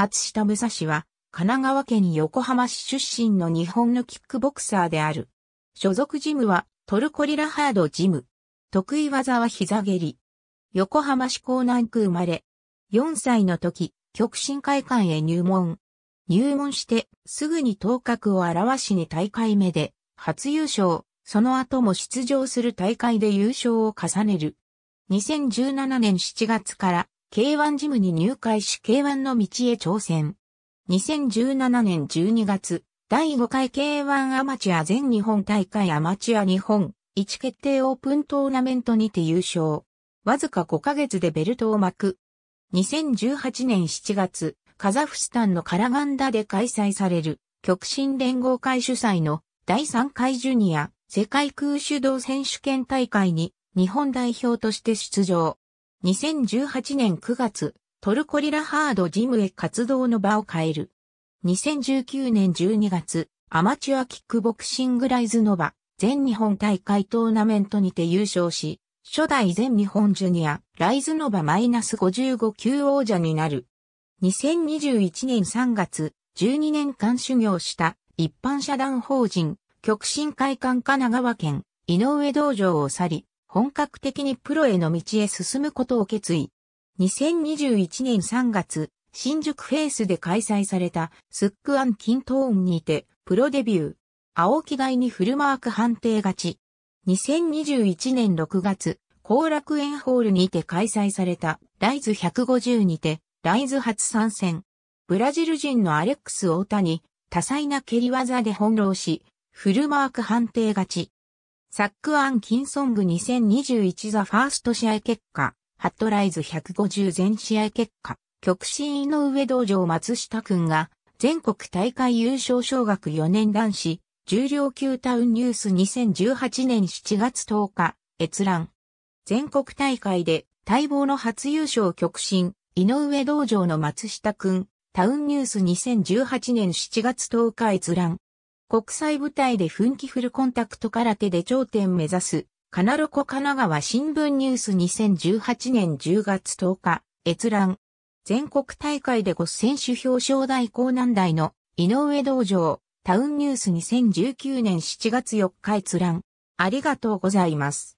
松下武蔵は、神奈川県横浜市出身の日本のキックボクサーである。所属ジムは、トルコリラハードジム。得意技は膝蹴り。横浜市港南区生まれ。4歳の時、極真会館へ入門。入門して、すぐに頭角を現しに大会目で、初優勝、その後も出場する大会で優勝を重ねる。2017年7月から K1 ジムに入会し K1 の道へ挑戦。2017年12月、第5回 K1 アマチュア全日本大会アマチュア日本1決定オープントーナメントにて優勝。わずか5ヶ月でベルトを巻く。2018年7月、カザフスタンのカラガンダで開催される極真連合会主催の第3回ジュニア世界空手道選手権大会に日本代表として出場。2018年9月、トルコリラハードジムへ活動の場を変える。2019年12月、アマチュアキックボクシングライズノバ、全日本大会トーナメントにて優勝し、初代全日本ジュニア、ライズノバマイナス55級王者になる。2021年3月、12年間修行した一般社団法人、極真会館神奈川県、井上道場を去り、本格的にプロへの道へ進むことを決意。2021年3月、新宿フェイスで開催されたスックアン・キントーンにてプロデビュー。青木街にフルマーク判定勝ち。2021年6月、後楽園ホールにて開催されたライズ150にてライズ初参戦。ブラジル人のアレックス・オータに多彩な蹴り技で翻弄し、フルマーク判定勝ち。サックアン・キンソング2021ザ・ファースト試合結果、ハットライズ150全試合結果、極真井上道場松下くんが、全国大会優勝小学4年男子、重量級タウンニュース2018年7月10日、閲覧。全国大会で、待望の初優勝極真、井上道場の松下くん、タウンニュース2018年7月10日閲覧。国際舞台で奮起フルコンタクト空手で頂点目指す、カナロコ神奈川新聞ニュース2018年10月10日、閲覧。全国大会で5選手表彰台高難台の井上道場、タウンニュース2019年7月4日閲覧。ありがとうございます。